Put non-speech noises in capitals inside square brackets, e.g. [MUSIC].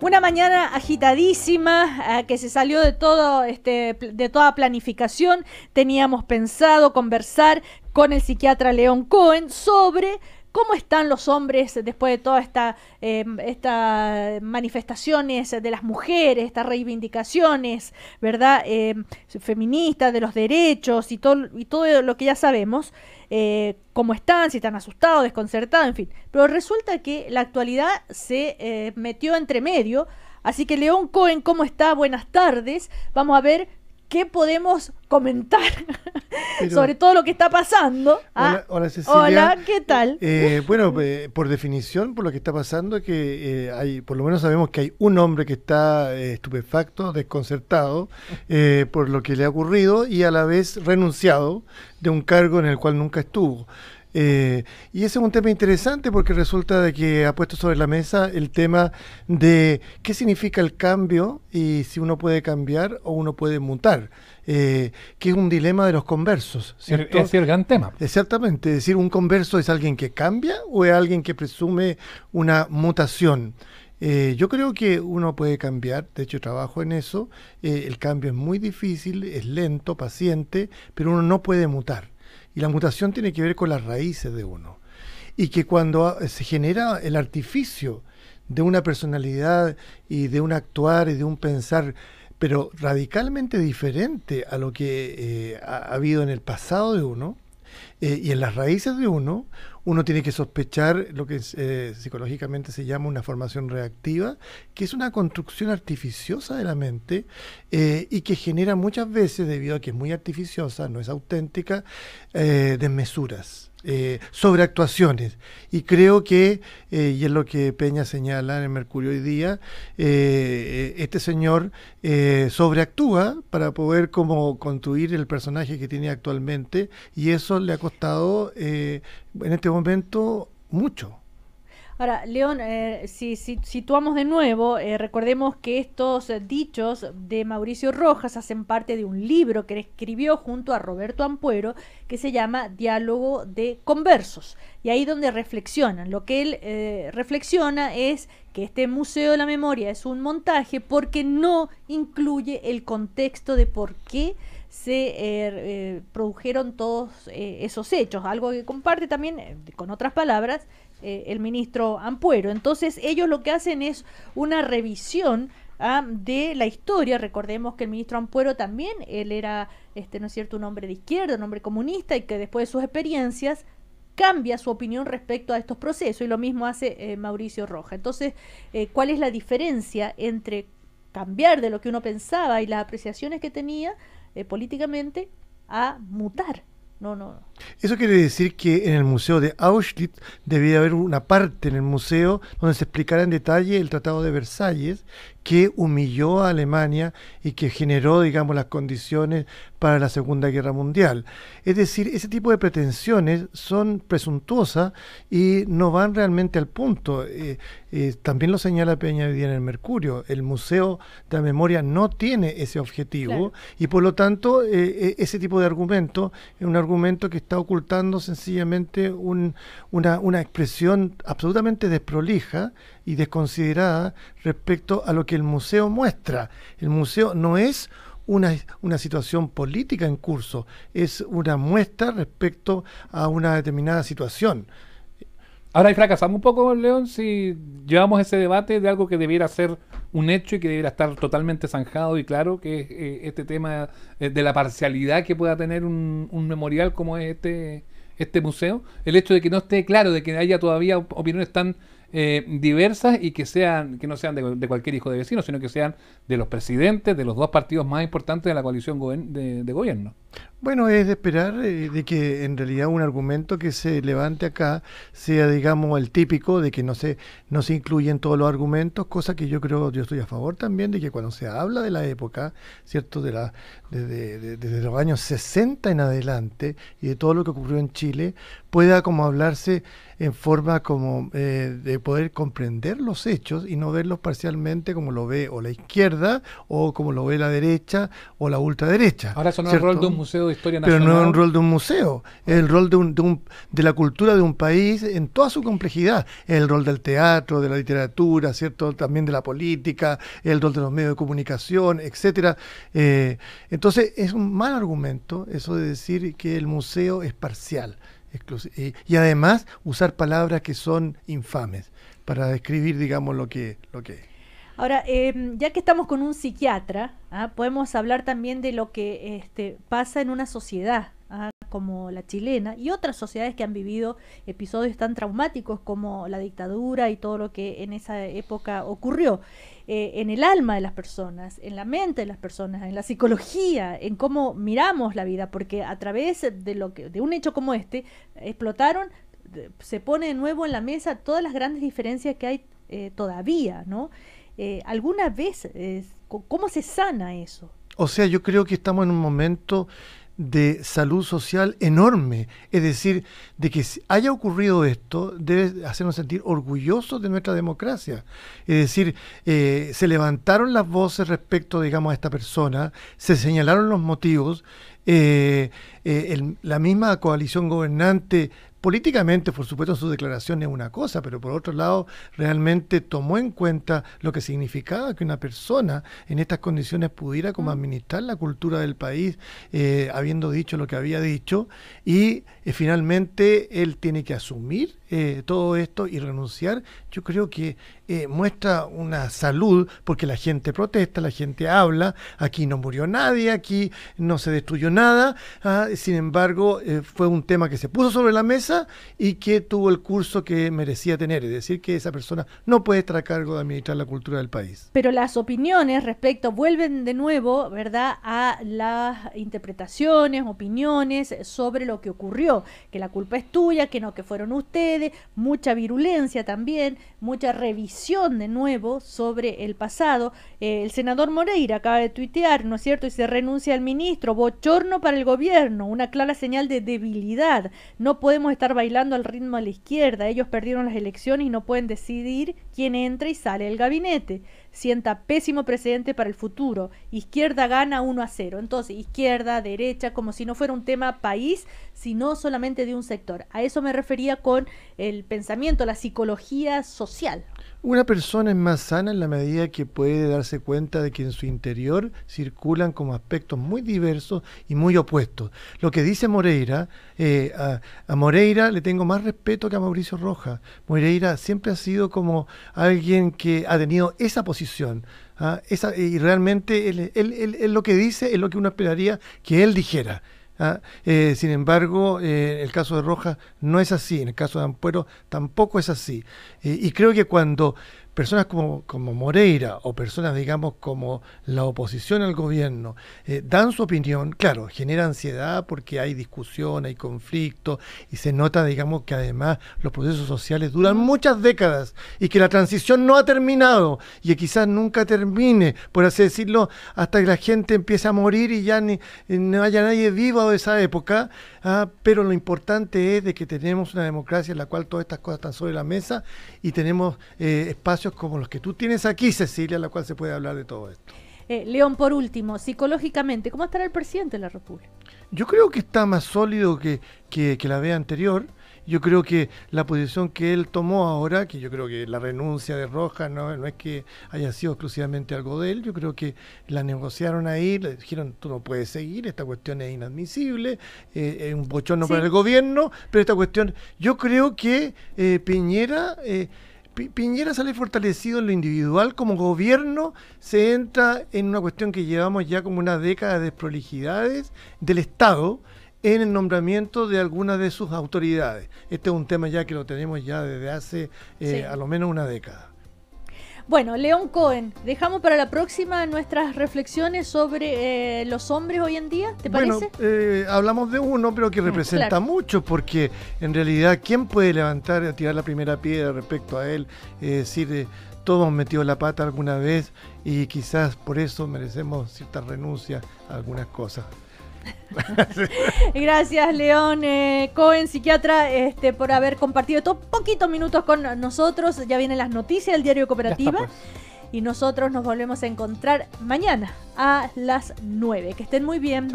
Una mañana agitadísima eh, que se salió de todo este, de toda planificación. Teníamos pensado conversar con el psiquiatra León Cohen sobre ¿Cómo están los hombres después de todas estas em, manifestaciones de las mujeres, estas reivindicaciones, ¿verdad? Em, feministas, de los derechos y todo, y todo lo que ya sabemos. Eh, cómo están, si están asustados, desconcertados, en fin. Pero resulta que la actualidad se eh, metió entre medio. Así que León Cohen, ¿cómo está? Buenas tardes. Vamos a ver qué podemos comentar [LAUGHS] sobre todo lo que está pasando. Ah, hola, Cecilia. Hola, ¿qué eh, tal? Eh, bueno, eh, por definición, por lo que está pasando es que hay, por lo menos sabemos que hay un hombre que está estupefacto, desconcertado [LAUGHS] por lo que le ha ocurrido y a la vez renunciado de un cargo en el cual nunca estuvo. Eh, y ese es un tema interesante porque resulta de que ha puesto sobre la mesa el tema de qué significa el cambio y si uno puede cambiar o uno puede mutar, eh, que es un dilema de los conversos. ¿cierto? Es el gran tema. Exactamente, es decir, un converso es alguien que cambia o es alguien que presume una mutación. Eh, yo creo que uno puede cambiar, de hecho trabajo en eso, el cambio es muy difícil, es lento, paciente, pero uno no puede mutar. Y la mutación tiene que ver con las raíces de uno. Y que cuando ah, se genera el artificio de una personalidad y de un actuar y de un pensar, pero radicalmente diferente a lo que eh, ha habido en el pasado de uno, eh, y en las raíces de uno, uno tiene que sospechar lo que eh, psicológicamente se llama una formación reactiva, que es una construcción artificiosa de la mente eh, y que genera muchas veces, debido a que es muy artificiosa, no es auténtica, desmesuras. sobreactuaciones y creo que y es lo que Peña señala en Mercurio hoy día este señor sobreactúa para poder como construir el personaje que tiene actualmente y eso le ha eh, en este momento mucho. Ahora, León, eh, si, situamos de nuevo, eh, recordemos que estos dichos de Mauricio Rojas hacen parte de un libro que él escribió junto a Roberto Ampuero que se llama Diálogo de Conversos. Y ahí donde reflexionan. Lo que él reflexiona es que este Museo de la Memoria es un montaje porque no incluye el contexto de por qué se eh, eh, produjeron todos eh, esos hechos, algo que comparte también, con otras palabras, el ministro Ampuero. Entonces ellos lo que hacen es una revisión ah, de la historia. Recordemos que el ministro Ampuero también, él era, este, ¿no es cierto?, un hombre de izquierda, un hombre comunista y que después de sus experiencias cambia su opinión respecto a estos procesos y lo mismo hace Mauricio Roja. Entonces, ¿cuál es la diferencia entre cambiar de lo que uno pensaba y las apreciaciones que tenía eh, políticamente a mutar. No, no, no. Eso quiere decir que en el museo de Auschwitz debía haber una parte en el museo donde se explicara en detalle el Tratado de Versalles que humilló a Alemania y que generó, digamos, las condiciones para la Segunda Guerra Mundial. Es decir, ese tipo de pretensiones son presuntuosas y no van realmente al punto. Eh, eh, también lo señala Peña y en el Mercurio. El Museo de la Memoria no tiene ese objetivo y por lo tanto eh, ese tipo de argumento es un argumento que está ocultando sencillamente una, una expresión absolutamente desprolija y desconsiderada respecto a lo que el museo muestra. El museo no es una, una, situación política en curso, es una muestra respecto a una determinada situación. Ahora, y fracasamos un poco, León, si llevamos ese debate de algo que debiera ser un hecho y que debiera estar totalmente zanjado y claro, que es eh, este tema eh, de la parcialidad que pueda tener un, memorial como es este, este museo. El hecho de que no esté claro, de que haya todavía opiniones tan eh, diversas y que sean que no sean de, cualquier hijo de vecino, sino que sean de los presidentes de los dos partidos más importantes de la coalición de gobierno. Bueno, es de esperar eh, de que en realidad un argumento que se levante acá sea, digamos, el típico de que no se, no incluyen todos los argumentos, cosa que yo creo, yo estoy a favor también de que cuando se habla de la época, ¿cierto? De la, desde los años 60 en adelante y de todo lo que ocurrió en Chile, pueda como hablarse en forma como eh, de poder comprender los hechos y no verlos parcialmente como lo ve o la izquierda o como lo ve la derecha o la ultraderecha. Ahora son pero no es un rol de un museo, es el rol de, un, de, la cultura de un país en toda su complejidad. el rol del teatro, de la literatura, ¿cierto? También de la política, el rol de los medios de comunicación, etcétera. Eh, entonces, es un mal argumento eso de decir que el museo es parcial. Y, además usar palabras que son infames para describir, digamos, lo que, lo que es. Ahora, em, ya que estamos con un psiquiatra, ¿ah? podemos hablar también de lo que este, pasa en una sociedad ¿ah? como la chilena y otras sociedades que han vivido episodios tan traumáticos como la dictadura y todo lo que en esa época ocurrió. Eh, en el alma de las personas, en la mente de las personas, en la psicología, en cómo miramos la vida, porque a través de, lo que, de un hecho como este, explotaron, se pone de nuevo en la mesa todas las grandes diferencias que hay eh, todavía, ¿no? Eh, alguna vez, eh, ¿cómo se sana eso? O sea, yo creo que estamos en un momento de salud social enorme. Es decir, de que haya ocurrido esto debe hacernos sentir orgullosos de nuestra democracia. Es decir, eh, se levantaron las voces respecto, digamos, a esta persona, se señalaron los motivos, la misma coalición gobernante políticamente, por supuesto, su declaración es una cosa, pero por otro lado, realmente tomó en cuenta lo que significaba que una persona en estas condiciones pudiera como mm. administrar la cultura del país, eh, habiendo dicho lo que había dicho, y eh, finalmente él tiene que asumir eh, todo esto y renunciar. Yo creo que muestra una salud, porque la gente protesta, la gente habla, aquí no murió nadie, aquí no se destruyó nada, ah, sin embargo, fue un tema que se puso sobre la mesa, y que tuvo el curso que merecía tener. Es decir, que esa persona no puede estar a cargo de administrar la cultura del país. Pero las opiniones respecto vuelven de nuevo, ¿verdad?, a las interpretaciones, opiniones sobre lo que ocurrió, que la culpa es tuya, que no, que fueron ustedes, mucha virulencia también, mucha revisión de nuevo sobre el pasado. Eh, el senador Moreira acaba de tuitear, ¿no es cierto?, y se renuncia al ministro, bochorno para el gobierno, una clara señal de debilidad. No podemos estar bailando al ritmo a la izquierda. Ellos perdieron las elecciones y no pueden decidir quién entra y sale del gabinete. Sienta pésimo precedente para el futuro. Izquierda gana 1 a 0. Entonces, izquierda, derecha, como si no fuera un tema país, sino solamente de un sector. A eso me refería con el pensamiento, la psicología social. Una persona es más sana en la medida que puede darse cuenta de que en su interior circulan como aspectos muy diversos y muy opuestos. Lo que dice Moreira, eh, a, Moreira le tengo más respeto que a Mauricio Rojas. Moreira siempre ha sido como alguien que ha tenido esa posición. ¿ah? y realmente lo que dice es lo que uno esperaría que él dijera. ¿ah? Eh, sin embargo, eh, el caso de Rojas no es así, en el caso de Ampuero tampoco es así. Eh, y creo que cuando personas como, como Moreira o personas, digamos, como la oposición al gobierno, eh, dan su opinión, claro, genera ansiedad porque hay discusión, hay conflicto y se nota, digamos, que además los procesos sociales duran muchas décadas y que la transición no ha terminado y quizás nunca termine, por así decirlo, hasta que la gente empiece a morir y ya no haya nadie vivo de esa época. Ah, pero lo importante es de que tenemos una democracia en la cual todas estas cosas están sobre la mesa y tenemos eh, espacios como los que tú tienes aquí, Cecilia, la cual se puede hablar de todo esto. Eh, León, por último, psicológicamente, ¿cómo estará el presidente de la República? Yo creo que está más sólido que, que, la vea anterior. Yo creo que la posición que él tomó ahora, que yo creo que la renuncia de Rojas no, es que haya sido exclusivamente algo de él, yo creo que la negociaron ahí, le dijeron, tú no puedes seguir, esta cuestión es inadmisible, eh, es un bochorno para el gobierno, pero esta cuestión, yo creo que eh, Piñera... Piñera sale fortalecido en lo individual, como gobierno se entra en una cuestión que llevamos ya como una década de prolijidades del Estado en el nombramiento de algunas de sus autoridades. Este es un tema ya que lo tenemos ya desde hace eh, a lo menos una década. Bueno, León Cohen, dejamos para la próxima nuestras reflexiones sobre eh, los hombres hoy en día, ¿te parece? Eh, hablamos de uno, pero que mm, representa mucho, porque en realidad, ¿quién puede levantar, tirar la primera piedra respecto a él? Es decir, eh, todos metido la pata alguna vez y quizás por eso merecemos cierta renuncia a algunas cosas. [LAUGHS] Gracias, León eh, Cohen, psiquiatra, este, por haber compartido estos poquitos minutos con nosotros. Ya vienen las noticias del diario Cooperativa. Pues. Y nosotros nos volvemos a encontrar mañana a las 9. Que estén muy bien.